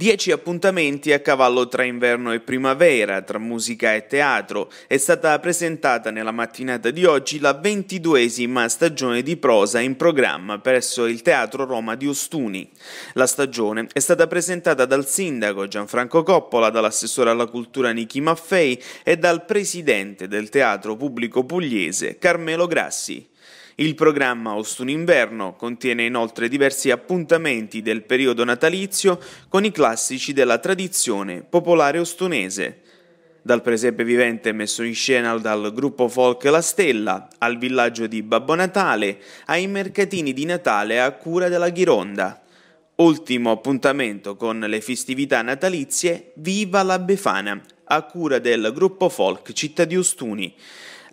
Dieci appuntamenti a cavallo tra inverno e primavera, tra musica e teatro. È stata presentata nella mattinata di oggi la ventiduesima stagione di prosa in programma presso il Teatro Roma di Ostuni. La stagione è stata presentata dal sindaco Gianfranco Coppola, dall'assessore alla cultura Nichi Maffei e dal presidente del Teatro Pubblico Pugliese Carmelo Grassi. Il programma Ostun-Inverno contiene inoltre diversi appuntamenti del periodo natalizio con i classici della tradizione popolare ostunese. Dal presepe vivente messo in scena dal gruppo folk La Stella, al villaggio di Babbo Natale, ai mercatini di Natale a cura della Ghironda. Ultimo appuntamento con le festività natalizie Viva la Befana, a cura del gruppo folk Città di Ostuni.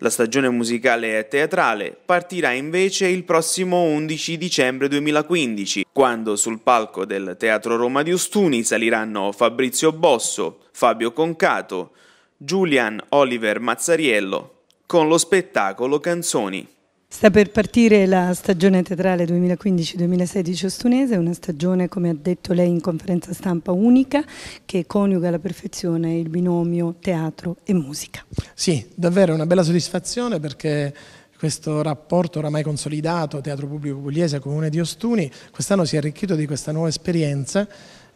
La stagione musicale e teatrale partirà invece il prossimo 11 dicembre 2015, quando sul palco del Teatro Roma di Ostuni saliranno Fabrizio Bosso, Fabio Concato, Julian Oliver Mazzariello con lo spettacolo Canzoni. Sta per partire la stagione teatrale 2015-2016 ostunese, una stagione, come ha detto lei in conferenza stampa, unica che coniuga alla perfezione il binomio teatro e musica. Sì, davvero è una bella soddisfazione perché questo rapporto oramai consolidato, Teatro Pubblico Pugliese, Comune di Ostuni, quest'anno si è arricchito di questa nuova esperienza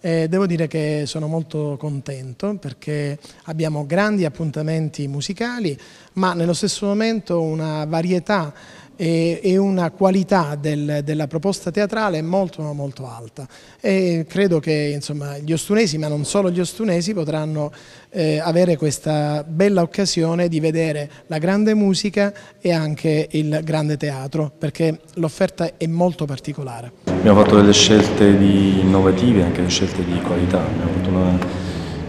eh, devo dire che sono molto contento perché abbiamo grandi appuntamenti musicali, ma nello stesso momento una varietà e, e una qualità del, della proposta teatrale molto molto alta e credo che insomma, gli ostunesi ma non solo gli ostunesi potranno eh, avere questa bella occasione di vedere la grande musica e anche il grande teatro perché l'offerta è molto particolare abbiamo fatto delle scelte innovative, anche scelte di qualità, abbiamo avuto una,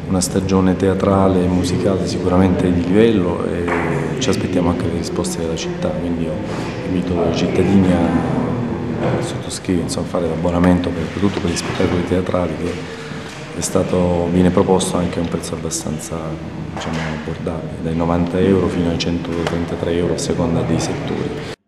una stagione teatrale e musicale sicuramente di livello e ci aspettiamo anche le risposte della città, quindi io invito i cittadini a sottoscrivere, insomma, a fare l'abbonamento soprattutto per gli spettacoli teatrali che stato, viene proposto anche a un prezzo abbastanza diciamo, abbordabile, dai 90 euro fino ai 133 euro a seconda dei settori.